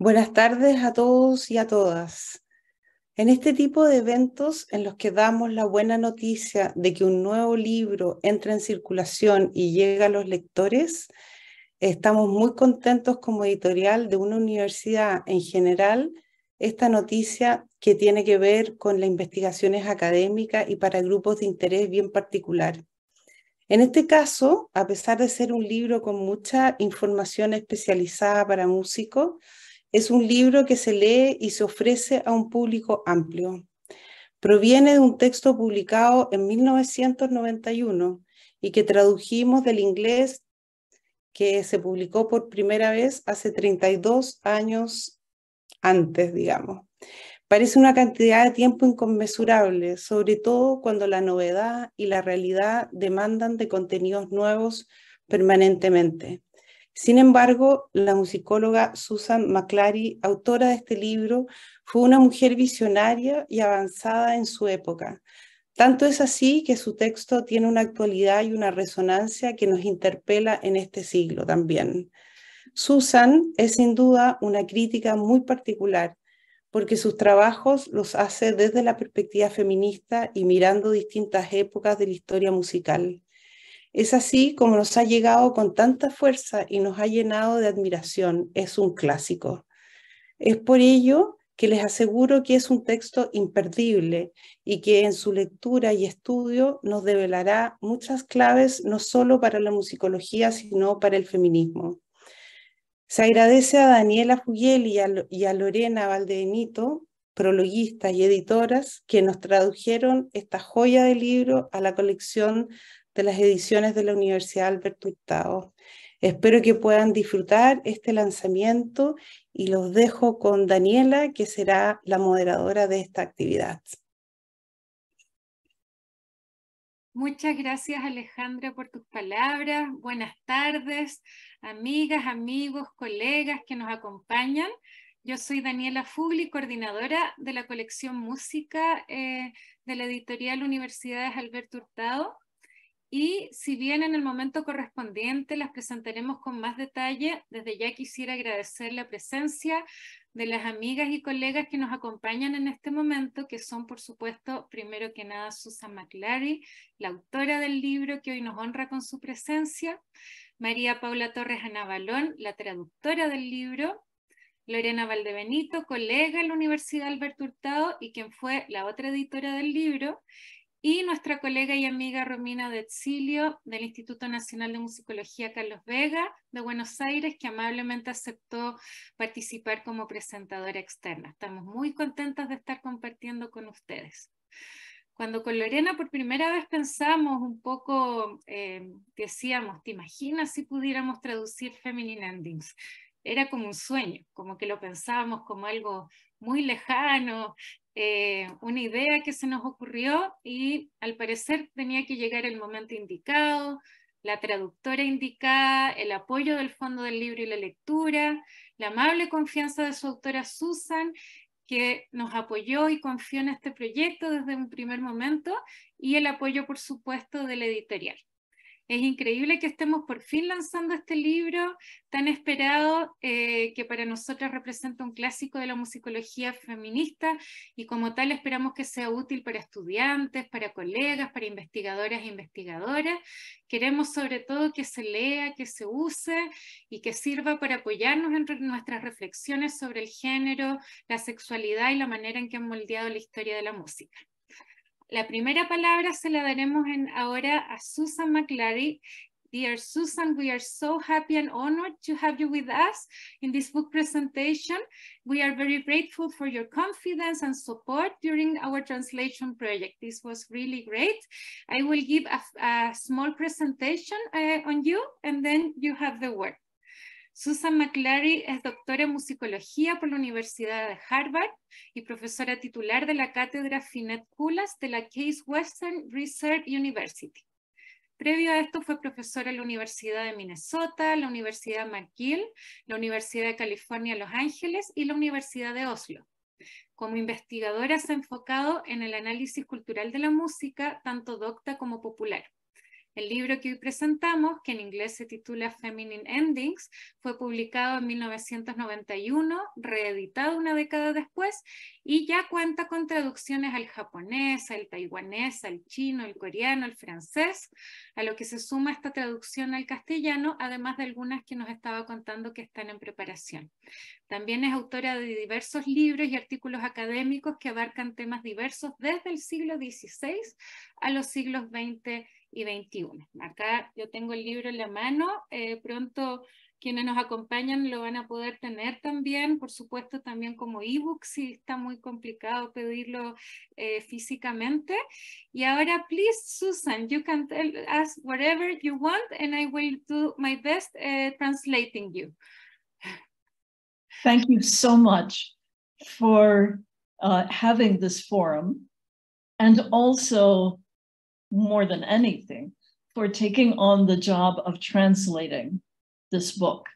Buenas tardes a todos y a todas. En este tipo de eventos en los que damos la buena noticia de que un nuevo libro entra en circulación y llega a los lectores, estamos muy contentos como editorial de una universidad en general esta noticia que tiene que ver con las investigaciones académicas y para grupos de interés bien particular. En este caso, a pesar de ser un libro con mucha información especializada para músicos, es un libro que se lee y se ofrece a un público amplio. Proviene de un texto publicado en 1991 y que tradujimos del inglés que se publicó por primera vez hace 32 años antes, digamos. Parece una cantidad de tiempo inconmensurable, sobre todo cuando la novedad y la realidad demandan de contenidos nuevos permanentemente. Sin embargo, la musicóloga Susan McClary, autora de este libro, fue una mujer visionaria y avanzada en su época. Tanto es así que su texto tiene una actualidad y una resonancia que nos interpela en este siglo también. Susan es sin duda una crítica muy particular, porque sus trabajos los hace desde la perspectiva feminista y mirando distintas épocas de la historia musical. Es así como nos ha llegado con tanta fuerza y nos ha llenado de admiración. Es un clásico. Es por ello que les aseguro que es un texto imperdible y que en su lectura y estudio nos develará muchas claves no solo para la musicología, sino para el feminismo. Se agradece a Daniela Fugiel y a, Lorena Valdenito, prologuistas y editoras, que nos tradujeron esta joya de libro a la colección de las ediciones de la Universidad Alberto Hurtado. Espero que puedan disfrutar este lanzamiento y los dejo con Daniela, que será la moderadora de esta actividad. Muchas gracias Alejandra por tus palabras. Buenas tardes, amigas, amigos, colegas que nos acompañan. Yo soy Daniela Fugli, coordinadora de la colección Música eh, de la editorial Universidades Alberto Hurtado y si bien en el momento correspondiente las presentaremos con más detalle, desde ya quisiera agradecer la presencia de las amigas y colegas que nos acompañan en este momento, que son, por supuesto, primero que nada, Susan McLary, la autora del libro que hoy nos honra con su presencia, María Paula Torres Anabalón, la traductora del libro, Lorena Valdebenito, colega en la Universidad Alberto Hurtado y quien fue la otra editora del libro, y nuestra colega y amiga Romina de Exilio del Instituto Nacional de Musicología Carlos Vega de Buenos Aires, que amablemente aceptó participar como presentadora externa. Estamos muy contentas de estar compartiendo con ustedes. Cuando con Lorena por primera vez pensamos un poco, eh, decíamos, ¿te imaginas si pudiéramos traducir Feminine Endings? Era como un sueño, como que lo pensábamos como algo muy lejano, eh, una idea que se nos ocurrió y al parecer tenía que llegar el momento indicado, la traductora indicada, el apoyo del fondo del libro y la lectura, la amable confianza de su autora Susan, que nos apoyó y confió en este proyecto desde un primer momento, y el apoyo, por supuesto, de la editorial. Es increíble que estemos por fin lanzando este libro tan esperado eh, que para nosotras representa un clásico de la musicología feminista y como tal esperamos que sea útil para estudiantes, para colegas, para investigadoras e investigadoras. Queremos sobre todo que se lea, que se use y que sirva para apoyarnos en nuestras reflexiones sobre el género, la sexualidad y la manera en que han moldeado la historia de la música. La primera palabra se la daremos en, ahora a Susan McLary. Dear Susan, we are so happy and honored to have you with us in this book presentation. We are very grateful for your confidence and support during our translation project. This was really great. I will give a, a small presentation uh, on you and then you have the word. Susan McClary es doctora en musicología por la Universidad de Harvard y profesora titular de la cátedra finet Kulas de la Case Western Research University. Previo a esto fue profesora en la Universidad de Minnesota, la Universidad McGill, la Universidad de California Los Ángeles y la Universidad de Oslo. Como investigadora se ha enfocado en el análisis cultural de la música, tanto docta como popular. El libro que hoy presentamos, que en inglés se titula Feminine Endings, fue publicado en 1991, reeditado una década después, y ya cuenta con traducciones al japonés, al taiwanés, al chino, al coreano, al francés, a lo que se suma esta traducción al castellano, además de algunas que nos estaba contando que están en preparación. También es autora de diversos libros y artículos académicos que abarcan temas diversos desde el siglo XVI a los siglos XX y 21. Acá yo tengo el libro en la mano, eh, pronto quienes nos acompañan lo van a poder tener también, por supuesto también como ebook si está muy complicado pedirlo eh, físicamente. Y ahora, please, Susan, you can tell us whatever you want and I will do my best eh, translating you. Thank you so much for uh, having this forum and also more than anything for taking on the job of translating this book.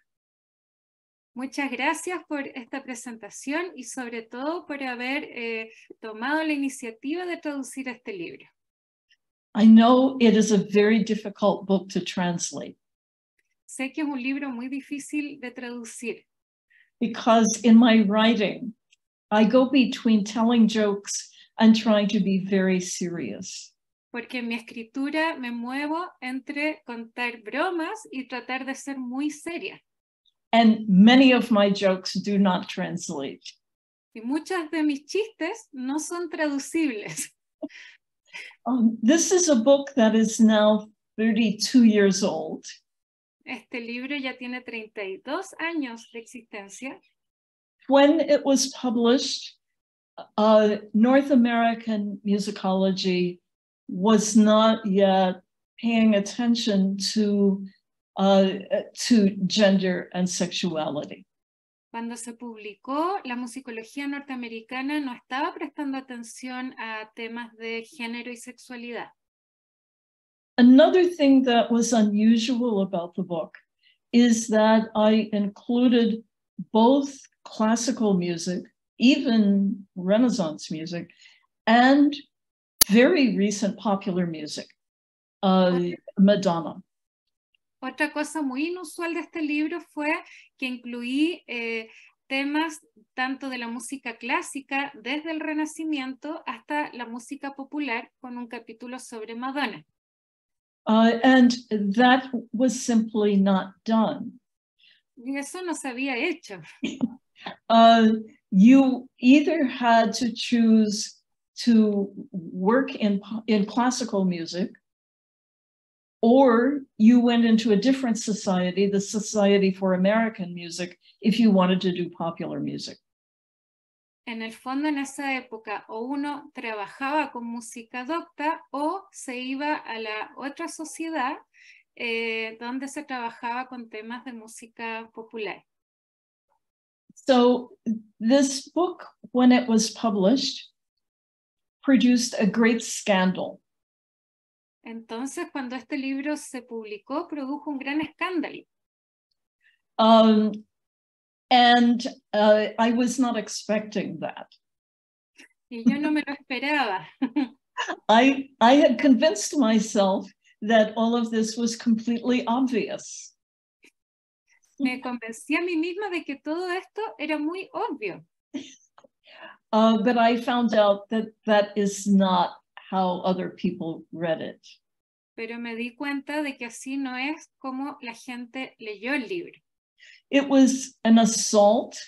Muchas gracias por esta presentación y sobre todo por haber eh, tomado la iniciativa de traducir este libro. I know it is a very difficult book to translate. Sé que es un libro muy difícil de traducir. Because in my writing, I go between telling jokes and trying to be very serious. porque en mi escritura me muevo entre contar bromas y tratar de ser muy seria. And many of my jokes do not translate. Y muchas de mis chistes no son traducibles. Um, this is a book that is now 32 years old. Este libro ya tiene 32 años de existencia. When it was published, uh, North American musicology was not yet paying attention to uh, to gender and sexuality. Cuando se publicó, la musicología norteamericana no estaba prestando atención a temas de género y sexualidad. Another thing that was unusual about the book is that I included both classical music, even Renaissance music, and very recent popular music, uh, Madonna. Otra cosa muy inusual de este libro fue que incluí eh, temas tanto de la música clásica desde el Renacimiento hasta la música popular con un capítulo sobre Madonna. Uh, and that was simply not done. Y eso no se había hecho. Uh, you either had to choose to work in, in classical music, or you went into a different society, the Society for American Music, if you wanted to do popular music. En el fondo, en esa época, o uno trabajaba con música docta o se iba a la otra sociedad eh, donde se trabajaba con temas de música popular. So, this book, when it was published, produced a great scandal. Entonces, cuando este libro se publicó, produjo un gran escándalo. Um, and uh, I was not expecting that. Y yo no me lo esperaba. I, I had convinced myself that all of this was completely obvious. Me convencí a mí misma de que todo esto era muy obvio. Uh, but I found out that that is not how other people read it. Pero me di cuenta de que así no es como la gente leyó el libro. It was an assault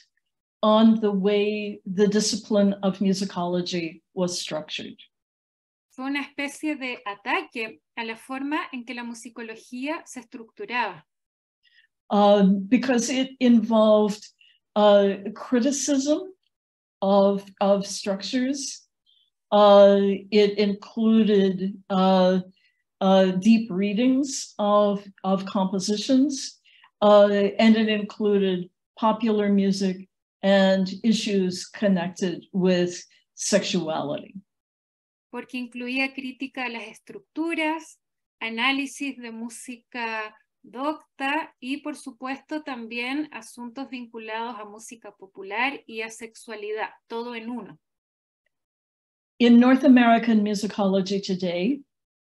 on the way the discipline of musicology was structured. Fue una especie de ataque a la forma en que la musicología se estructuraba. Um, because it involved uh, criticism of, of structures. Uh, it included uh, uh deep readings of, of compositions, uh, and it included popular music and issues connected with sexuality. Porque incluía crítica a las estructuras, análisis de música docta y por supuesto también asuntos vinculados a música popular y a sexualidad, todo en uno. In North American musicology today,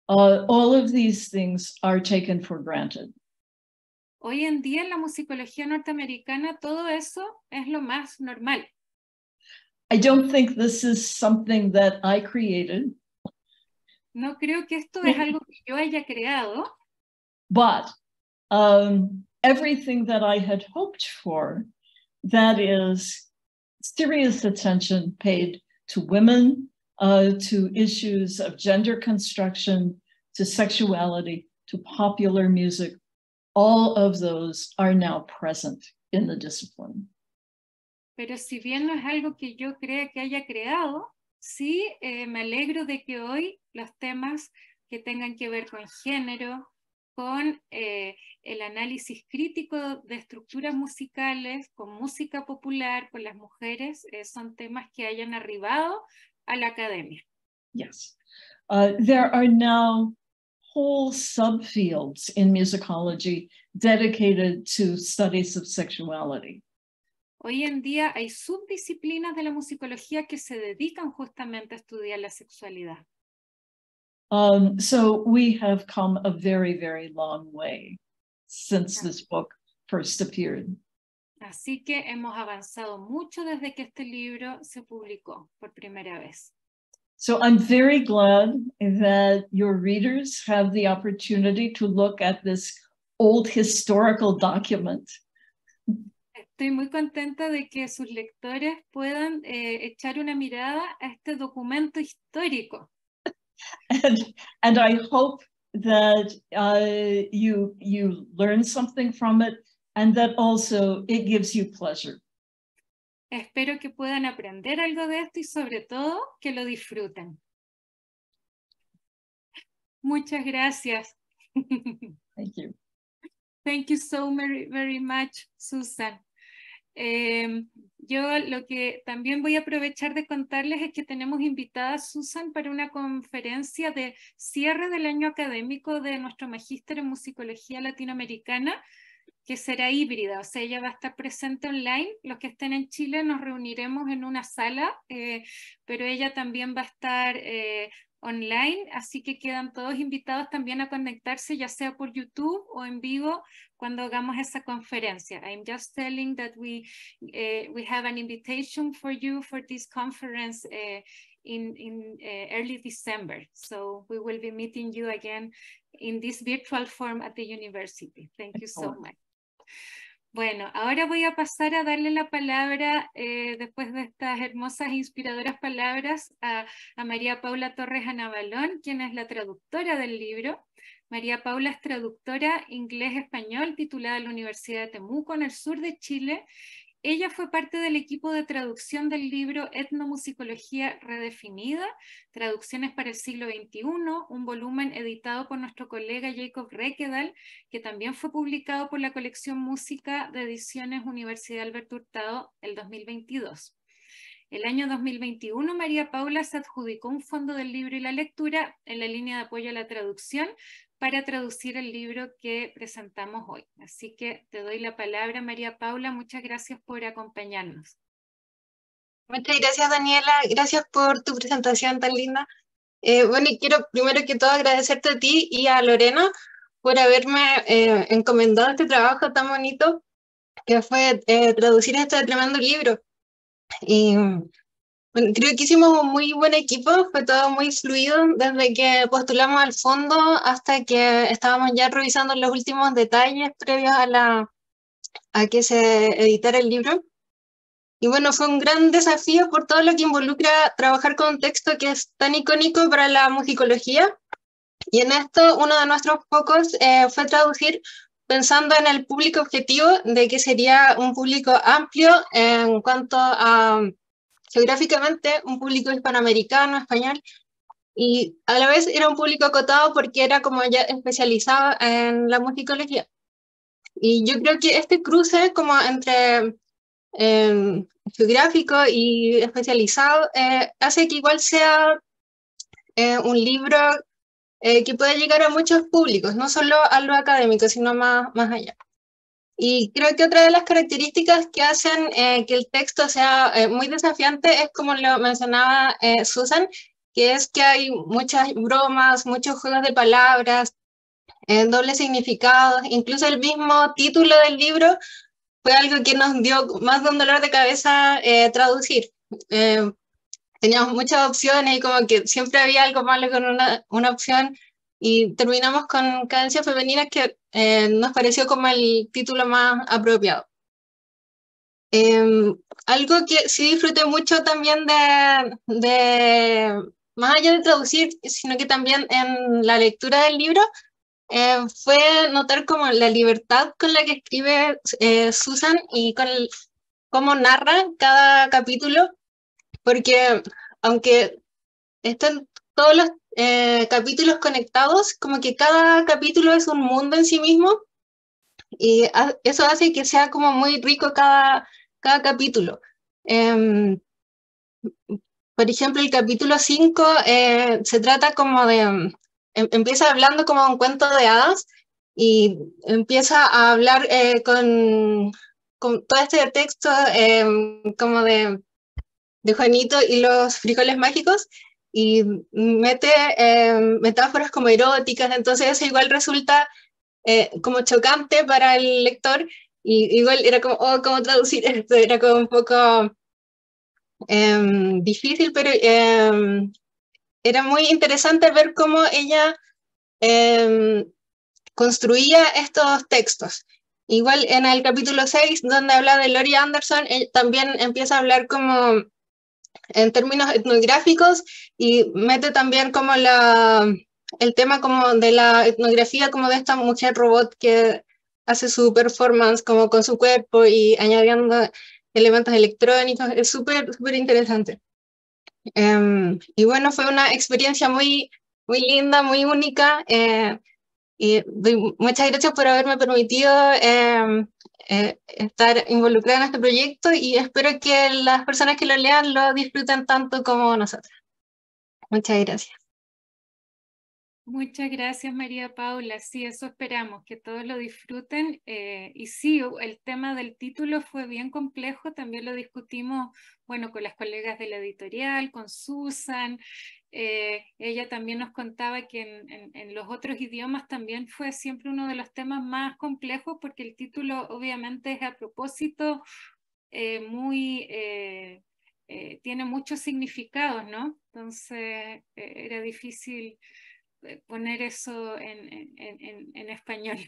uh, all of these things are taken for granted. Hoy en día en la musicología norteamericana todo eso es lo más normal. I don't think this is something that I created. No creo que esto es algo que yo haya creado. But um, everything that I had hoped for. That is serious attention paid to women, uh, to issues of gender construction, to sexuality, to popular music. All of those are now present in the discipline. Pero si bien no es algo que yo crea que haya creado, sí eh, me alegro de que hoy los temas que tengan que ver con género, con eh, el análisis crítico de estructuras musicales, con música popular, con las mujeres, eh, son temas que hayan arribado a la academia. Yes. Uh, there are now whole subfields in musicology dedicated to studies of sexuality. Hoy en día hay subdisciplinas de la musicología que se dedican justamente a estudiar la sexualidad. Um, so we have come a very, very long way since this book first appeared. Así que hemos avanzado mucho desde que este libro se publicó por primera vez. So I'm very glad that your readers have the opportunity to look at this old historical document. Estoy muy contenta de que sus lectores puedan eh, echar una mirada a este documento histórico. and and I hope that uh, you you learn something from it and that also it gives you pleasure. Espero que puedan aprender algo de esto y sobre todo que lo disfruten. Muchas gracias. Thank you. Thank you so very, very much, Susan. Yo lo que también voy a aprovechar de contarles es que tenemos invitada a Susan para una conferencia de cierre del año académico de nuestro magíster en musicología latinoamericana, que será híbrida, o sea, ella va a estar presente online. Los que estén en Chile nos reuniremos en una sala, eh, pero ella también va a estar eh, online, así que quedan todos invitados también a conectarse, ya sea por YouTube o en vivo cuando hagamos esa conferencia. I'm just telling that we uh, we have an invitation for you for this conference uh, in in uh, early December. So we will be meeting you again in this virtual form at the university. Thank you so much. Bueno, ahora voy a pasar a darle la palabra, eh, después de estas hermosas, e inspiradoras palabras, a, a María Paula Torres Anabalón, quien es la traductora del libro. María Paula es traductora inglés-español titulada en la Universidad de Temuco en el sur de Chile ella fue parte del equipo de traducción del libro Etnomusicología Redefinida, Traducciones para el siglo XXI, un volumen editado por nuestro colega Jacob Rekedal, que también fue publicado por la colección Música de Ediciones Universidad Alberto Hurtado el 2022. El año 2021, María Paula se adjudicó un fondo del libro y la lectura en la línea de apoyo a la traducción para traducir el libro que presentamos hoy. Así que te doy la palabra, María Paula. Muchas gracias por acompañarnos. Muchas gracias, Daniela. Gracias por tu presentación tan linda. Eh, bueno, y quiero primero que todo agradecerte a ti y a Lorena por haberme eh, encomendado este trabajo tan bonito que fue eh, traducir este tremendo libro. Y creo que hicimos un muy buen equipo, fue todo muy fluido desde que postulamos al fondo hasta que estábamos ya revisando los últimos detalles previos a, la, a que se editara el libro. Y bueno, fue un gran desafío por todo lo que involucra trabajar con un texto que es tan icónico para la musicología. Y en esto, uno de nuestros focos eh, fue traducir pensando en el público objetivo, de que sería un público amplio en cuanto a geográficamente, un público hispanoamericano, español, y a la vez era un público acotado porque era como ya especializado en la musicología. Y yo creo que este cruce como entre em, geográfico y especializado eh, hace que igual sea eh, un libro eh, que puede llegar a muchos públicos, no solo a lo académico, sino más, más allá. Y creo que otra de las características que hacen eh, que el texto sea eh, muy desafiante es, como lo mencionaba Susan, que es que hay muchas bromas, muchos juegos de palabras, dobles significados, incluso el mismo título del libro fue algo que nos dio más de un dolor de cabeza traducir teníamos muchas opciones y como que siempre había algo malo con una, una opción y terminamos con cadencia femenina que eh, nos pareció como el título más apropiado. Em, algo que sí disfruté mucho también de, de, más allá de traducir, sino que también en la lectura del libro, eh, fue notar como la libertad con la que escribe eh, Susan y con cómo narra cada capítulo porque aunque están todos los eh, capítulos conectados, como que cada capítulo es un mundo en sí mismo y eso hace que sea como muy rico cada, cada capítulo. Em, por ejemplo, el capítulo 5 eh, se trata como de, em, empieza hablando como un cuento de hadas y empieza a hablar eh, con, con, todo este texto em, como de de Juanito y los frijoles mágicos y mete em, metáforas como eróticas, entonces igual resulta eh, como chocante para el lector y igual era como, oh, traducir esto? Era como un poco em, difícil, pero em, era muy interesante ver cómo ella construía estos textos. Igual en el capítulo 6, donde habla de Lori Anderson, también empieza a hablar como en términos etnográficos y mete también como la, el tema como de la etnografía como de esta mujer robot que hace su performance como con su cuerpo y añadiendo elementos electrónicos, es súper, súper interesante. Em, y bueno, fue una experiencia muy, muy linda, muy única. Eh, y muchas gracias por haberme permitido em, eh, estar involucrada en este proyecto y espero que las personas que lo lean lo disfruten tanto como nosotros. Muchas gracias. Muchas gracias María Paula, sí, eso esperamos, que todos lo disfruten. Eh, y sí, el tema del título fue bien complejo, también lo discutimos, bueno, con las colegas de la editorial, con Susan, eh, ella también nos contaba que en, los otros idiomas también fue siempre uno de los temas más complejos porque el título obviamente es a propósito eh, muy, eh, tiene muchos significados, ¿no? Entonces era difícil poner eso en español.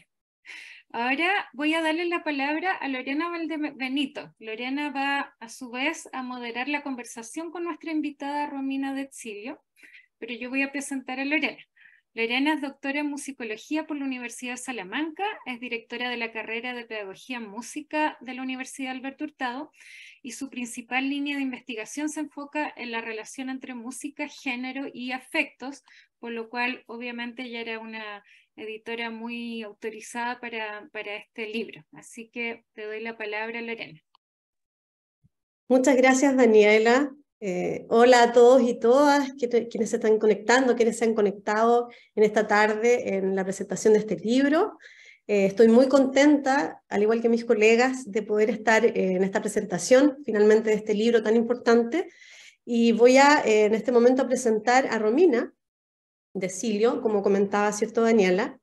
Ahora voy a darle la palabra a Lorena Valdebenito. Lorena va a su vez a moderar la conversación con nuestra invitada Romina de Exilio, pero yo voy a presentar a Lorena. Lorena es doctora en musicología por la Universidad de Salamanca, es directora de la carrera de Pedagogía en Música de la Universidad Alberto Hurtado y su principal línea de investigación se enfoca en la relación entre música, género y afectos, por lo cual obviamente ya era una editora muy autorizada para, para este libro. Así que te doy la palabra, Lorena. Muchas gracias, Daniela. Eh, hola a todos y todas quienes, se están conectando, quienes se han conectado en esta tarde en la presentación de este libro. Eh, estoy muy contenta, al igual que mis colegas, de poder estar eh, en esta presentación finalmente de este libro tan importante. Y voy a, en este momento, a presentar a Romina, de como comentaba cierto Daniela,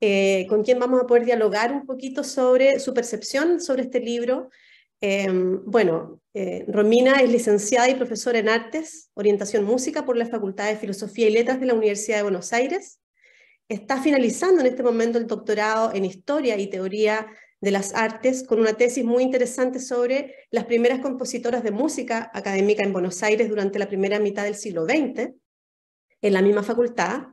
eh, con quien vamos a poder dialogar un poquito sobre su percepción sobre este libro. Em, bueno, eh, Romina es licenciada y profesora en artes, orientación música por la Facultad de Filosofía y Letras de la Universidad de Buenos Aires. Está finalizando en este momento el doctorado en Historia y Teoría de las Artes con una tesis muy interesante sobre las primeras compositoras de música académica en Buenos Aires durante la primera mitad del siglo XX en la misma facultad.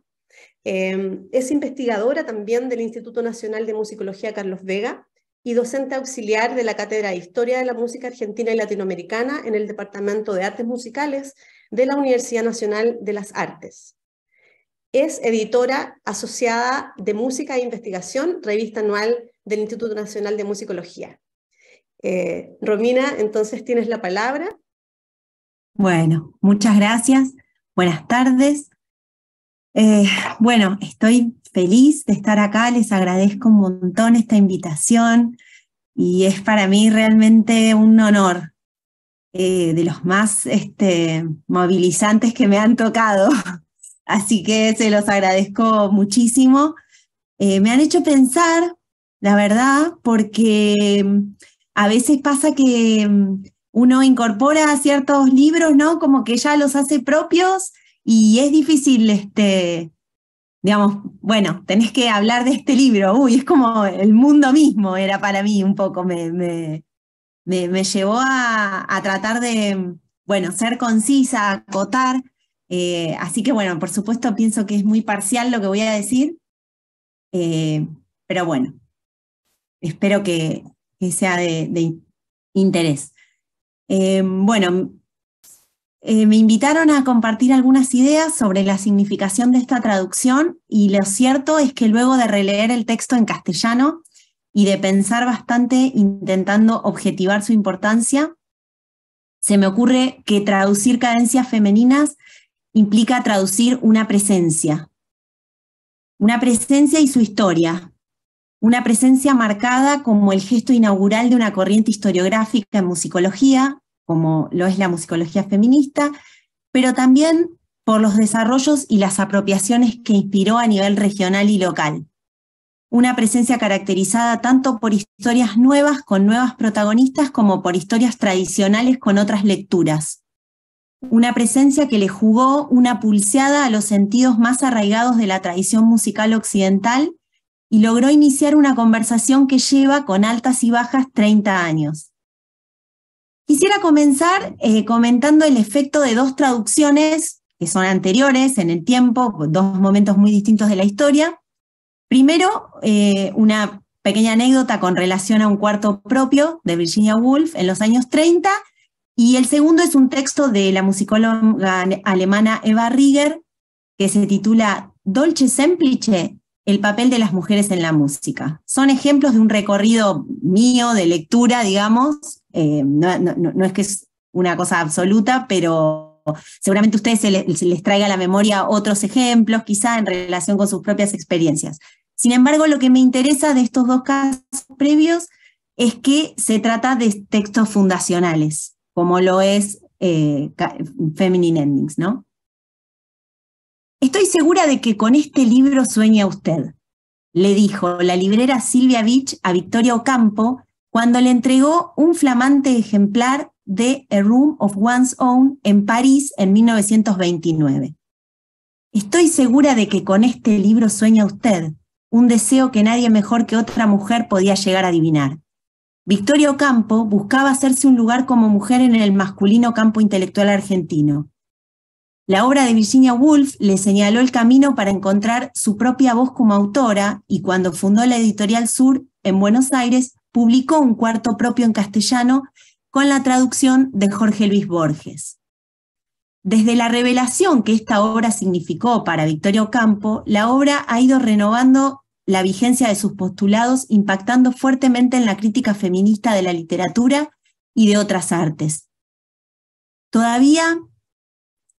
Em, es investigadora también del Instituto Nacional de Musicología Carlos Vega y docente auxiliar de la Cátedra de Historia de la Música Argentina y Latinoamericana en el Departamento de Artes Musicales de la Universidad Nacional de las Artes. Es editora asociada de Música e Investigación, revista anual del Instituto Nacional de Musicología. Eh, Romina, entonces tienes la palabra. Bueno, muchas gracias. Buenas tardes. Eh, bueno, estoy feliz de estar acá, les agradezco un montón esta invitación y es para mí realmente un honor, eh, de los más este, movilizantes que me han tocado, así que se los agradezco muchísimo. Eh, me han hecho pensar, la verdad, porque mm, a veces pasa que mm, uno incorpora ciertos libros, ¿no? Como que ya los hace propios y es difícil, este, digamos, bueno, tenés que hablar de este libro. Uy, es como el mundo mismo era para mí un poco, me, me, llevó a, tratar de, bueno, ser concisa, acotar. Eh, así que bueno, por supuesto pienso que es muy parcial lo que voy a decir, eh, pero bueno, espero que, sea de, interés. Eh, bueno, eh, me invitaron a compartir algunas ideas sobre la significación de esta traducción y lo cierto es que luego de releer el texto en castellano y de pensar bastante intentando objetivar su importancia, se me ocurre que traducir cadencias femeninas implica traducir una presencia, una presencia y su historia, una presencia marcada como el gesto inaugural de una corriente historiográfica en musicología, como lo es la musicología feminista, pero también por los desarrollos y las apropiaciones que inspiró a nivel regional y local. Una presencia caracterizada tanto por historias nuevas con nuevas protagonistas como por historias tradicionales con otras lecturas. Una presencia que le jugó una pulseada a los sentidos más arraigados de la tradición musical occidental y logró iniciar una conversación que lleva con altas y bajas 30 años. Quisiera comenzar eh, comentando el efecto de dos traducciones que son anteriores en el tiempo, dos momentos muy distintos de la historia. Primero, eh, una pequeña anécdota con relación a un cuarto propio de Virginia Woolf en los años 30, y el segundo es un texto de la musicóloga alemana Eva Rieger que se titula Dolce Semplice, el papel de las mujeres en la música. Son ejemplos de un recorrido mío de lectura, digamos. Eh, no, es que es una cosa absoluta, pero seguramente a ustedes se les, traiga a la memoria otros ejemplos, quizá en relación con sus propias experiencias. Sin embargo, lo que me interesa de estos dos casos previos es que se trata de textos fundacionales, como lo es eh, Feminine Endings, ¿no? Estoy segura de que con este libro sueña usted, le dijo la librera Silvia Beach a Victoria Ocampo cuando le entregó un flamante ejemplar de A Room of One's Own en París en 1929. Estoy segura de que con este libro sueña usted, un deseo que nadie mejor que otra mujer podía llegar a adivinar. Victoria Ocampo buscaba hacerse un lugar como mujer en el masculino campo intelectual argentino la obra de Virginia Woolf le señaló el camino para encontrar su propia voz como autora y cuando fundó la editorial Sur en Buenos Aires, publicó un cuarto propio en castellano con la traducción de Jorge Luis Borges. Desde la revelación que esta obra significó para Victoria Campo, la obra ha ido renovando la vigencia de sus postulados, impactando fuertemente en la crítica feminista de la literatura y de otras artes. Todavía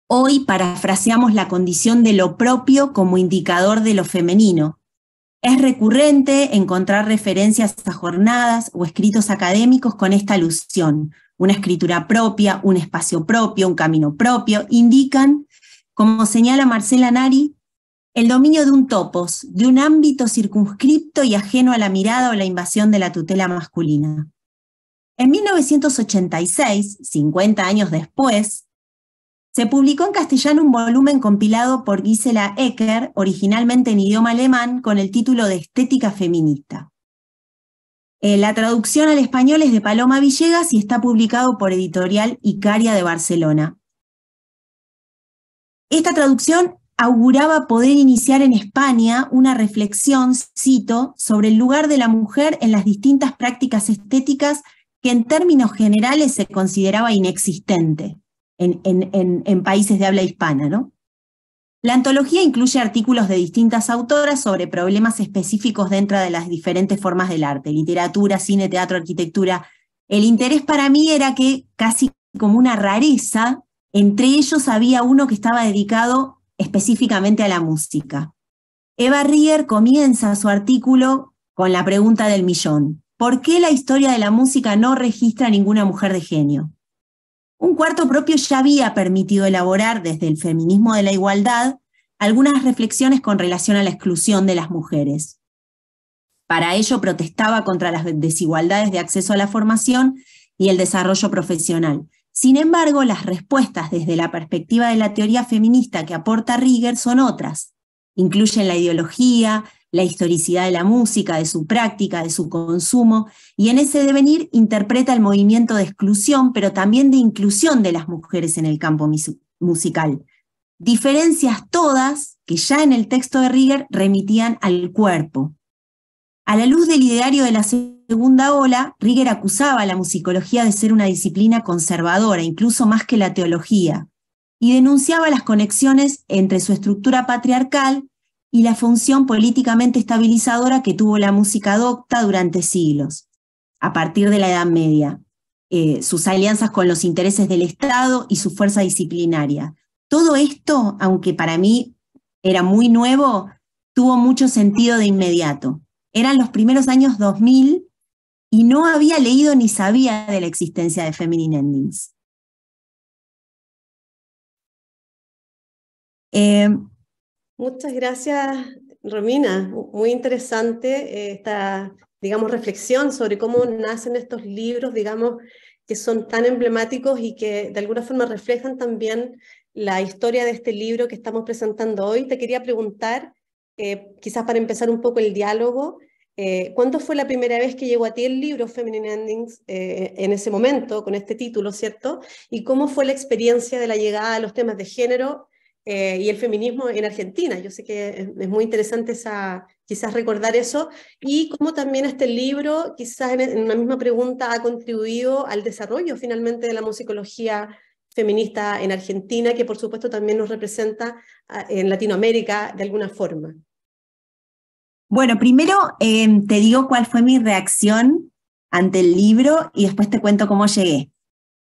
Hoy parafraseamos la condición de lo propio como indicador de lo femenino. Es recurrente encontrar referencias a jornadas o escritos académicos con esta alusión. Una escritura propia, un espacio propio, un camino propio, indican, como señala Marcela Nari, el dominio de un topos, de un ámbito circunscripto y ajeno a la mirada o la invasión de la tutela masculina. En 1986, 50 años después, se publicó en castellano un volumen compilado por Gisela Ecker, originalmente en idioma alemán, con el título de Estética Feminista. Eh, la traducción al español es de Paloma Villegas y está publicado por Editorial Icaria de Barcelona. Esta traducción auguraba poder iniciar en España una reflexión, cito, sobre el lugar de la mujer en las distintas prácticas estéticas que en términos generales se consideraba inexistente en, países de habla hispana. ¿no? La antología incluye artículos de distintas autoras sobre problemas específicos dentro de las diferentes formas del arte, literatura, cine, teatro, arquitectura. El interés para mí era que casi como una rareza, entre ellos había uno que estaba dedicado específicamente a la música. Eva Rier comienza su artículo con la pregunta del millón. ¿Por qué la historia de la música no registra a ninguna mujer de genio? Un cuarto propio ya había permitido elaborar desde el feminismo de la igualdad algunas reflexiones con relación a la exclusión de las mujeres. Para ello protestaba contra las desigualdades de acceso a la formación y el desarrollo profesional. Sin embargo, las respuestas desde la perspectiva de la teoría feminista que aporta Rieger son otras. Incluyen la ideología, la historicidad de la música, de su práctica, de su consumo, y en ese devenir interpreta el movimiento de exclusión, pero también de inclusión de las mujeres en el campo musical. Diferencias todas que ya en el texto de Rieger remitían al cuerpo. A la luz del ideario de la segunda ola, Rieger acusaba a la musicología de ser una disciplina conservadora, incluso más que la teología, y denunciaba las conexiones entre su estructura patriarcal y la función políticamente estabilizadora que tuvo la música docta durante siglos, a partir de la Edad Media, eh, sus alianzas con los intereses del Estado y su fuerza disciplinaria. Todo esto, aunque para mí era muy nuevo, tuvo mucho sentido de inmediato. Eran los primeros años 2000 y no había leído ni sabía de la existencia de Feminine Endings. Eh, Muchas gracias, Romina. Muy interesante eh, esta, digamos, reflexión sobre cómo nacen estos libros, digamos, que son tan emblemáticos y que de alguna forma reflejan también la historia de este libro que estamos presentando hoy. Te quería preguntar, eh, quizás para empezar un poco el diálogo, eh, ¿cuándo fue la primera vez que llegó a ti el libro Feminine Endings en ese momento, con este título, ¿cierto? ¿Y cómo fue la experiencia de la llegada a los temas de género eh, y el feminismo en Argentina. Yo sé que es, muy interesante quizás recordar eso y cómo también este libro, quizás en, la misma pregunta, ha contribuido al desarrollo finalmente de la musicología feminista en Argentina, que por supuesto también nos representa ah, en Latinoamérica de alguna forma. Bueno, primero em, te digo cuál fue mi reacción ante el libro y después te cuento cómo llegué.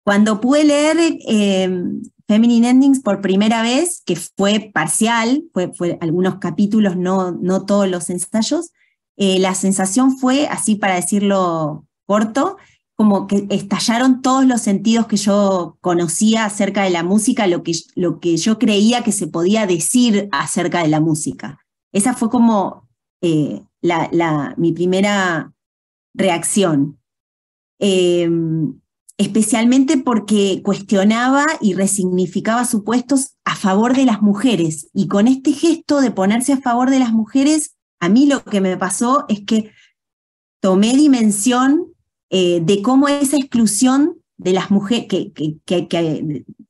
Cuando pude leer em, Feminine Endings por primera vez, que fue parcial, fue, algunos capítulos, no, no todos los ensayos, eh, la sensación fue, así para decirlo corto, como que estallaron todos los sentidos que yo conocía acerca de la música, lo que, lo que yo creía que se podía decir acerca de la música. Esa fue como eh, la, mi primera reacción. Em, especialmente porque cuestionaba y resignificaba supuestos a favor de las mujeres. Y con este gesto de ponerse a favor de las mujeres, a mí lo que me pasó es que tomé dimensión eh, de cómo esa exclusión de las mujeres,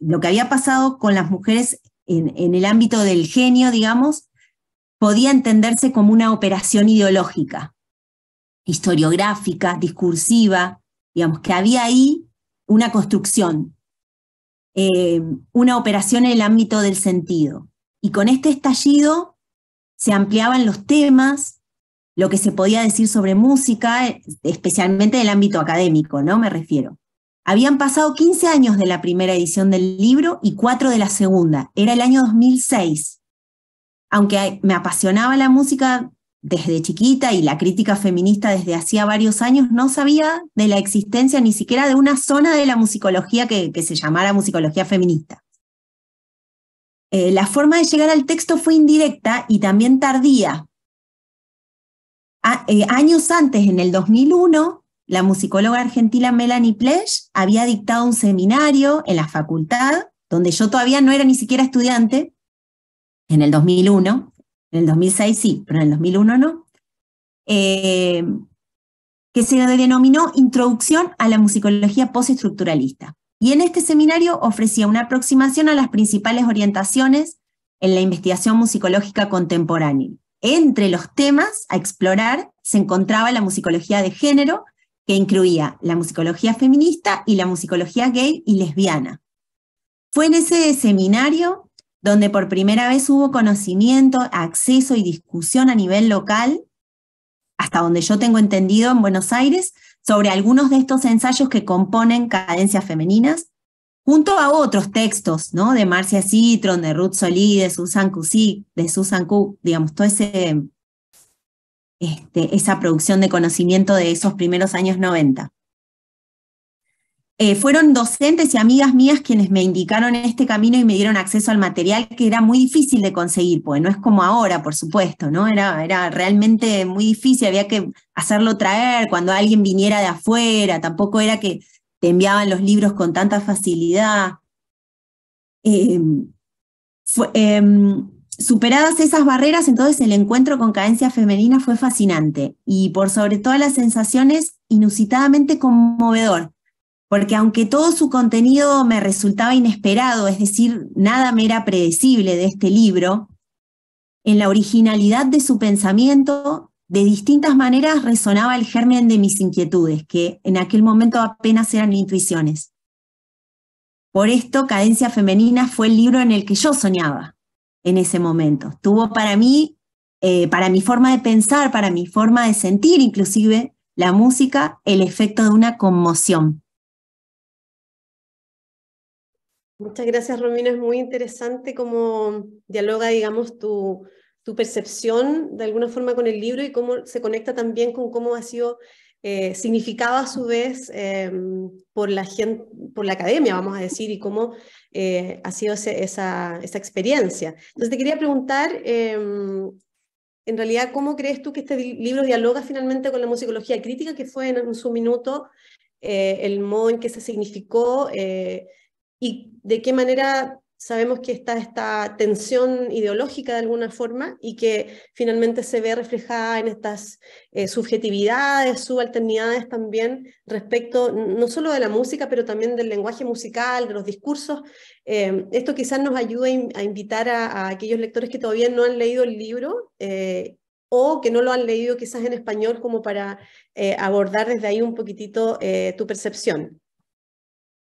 lo que había pasado con las mujeres en, en el ámbito del genio, digamos, podía entenderse como una operación ideológica, historiográfica, discursiva, digamos, que había ahí una construcción, eh, una operación en el ámbito del sentido. Y con este estallido se ampliaban los temas, lo que se podía decir sobre música, especialmente en el ámbito académico, ¿no? Me refiero. Habían pasado 15 años de la primera edición del libro y 4 de la segunda. Era el año 2006. Aunque me apasionaba la música desde chiquita y la crítica feminista desde hacía varios años no sabía de la existencia ni siquiera de una zona de la musicología que, se llamara musicología feminista. Eh, la forma de llegar al texto fue indirecta y también tardía. Eh, años antes, en el 2001, la musicóloga argentina Melanie Plesch había dictado un seminario en la facultad, donde yo todavía no era ni siquiera estudiante, en el 2001, en el 2006 sí, pero en el 2001 no. Eh, que se denominó Introducción a la Musicología Postestructuralista. Y en este seminario ofrecía una aproximación a las principales orientaciones en la investigación musicológica contemporánea. Entre los temas a explorar se encontraba la musicología de género, que incluía la musicología feminista y la musicología gay y lesbiana. Fue en ese seminario donde por primera vez hubo conocimiento, acceso y discusión a nivel local, hasta donde yo tengo entendido en Buenos Aires, sobre algunos de estos ensayos que componen cadencias femeninas, junto a otros textos, ¿no? De Marcia Citron, de Ruth Solí, de Susan Cusick, de Susan Cook, digamos, toda ese este, esa producción de conocimiento de esos primeros años 90. Eh, fueron docentes y amigas mías quienes me indicaron este camino y me dieron acceso al material que era muy difícil de conseguir, pues no es como ahora, por supuesto, ¿no? Era, era realmente muy difícil, había que hacerlo traer cuando alguien viniera de afuera, tampoco era que te enviaban los libros con tanta facilidad. Em, em, superadas esas barreras, entonces el encuentro con cadencia femenina fue fascinante y por sobre todas las sensaciones, inusitadamente conmovedor porque aunque todo su contenido me resultaba inesperado, es decir, nada me era predecible de este libro, en la originalidad de su pensamiento, de distintas maneras resonaba el germen de mis inquietudes, que en aquel momento apenas eran intuiciones. Por esto, Cadencia Femenina fue el libro en el que yo soñaba en ese momento. Tuvo para mí, eh, para mi forma de pensar, para mi forma de sentir, inclusive la música, el efecto de una conmoción. Muchas gracias, Romina. Es muy interesante cómo dialoga, digamos, tu, percepción de alguna forma con el libro y cómo se conecta también con cómo ha sido eh, significado a su vez em, por, la gente, por la academia, vamos a decir, y cómo eh, ha sido esa, experiencia. Entonces te quería preguntar, em, en realidad, ¿cómo crees tú que este libro dialoga finalmente con la musicología crítica, que fue en, en su minuto eh, el modo en que se significó? y de qué manera sabemos que está esta tensión ideológica de alguna forma y que finalmente se ve reflejada en estas eh, subjetividades, subalternidades también respecto no solo de la música, pero también del lenguaje musical, de los discursos. Eh, esto quizás nos ayude a invitar a, aquellos lectores que todavía no han leído el libro. Eh, o que no lo han leído quizás en español como para abordar desde ahí un poquitito tu percepción.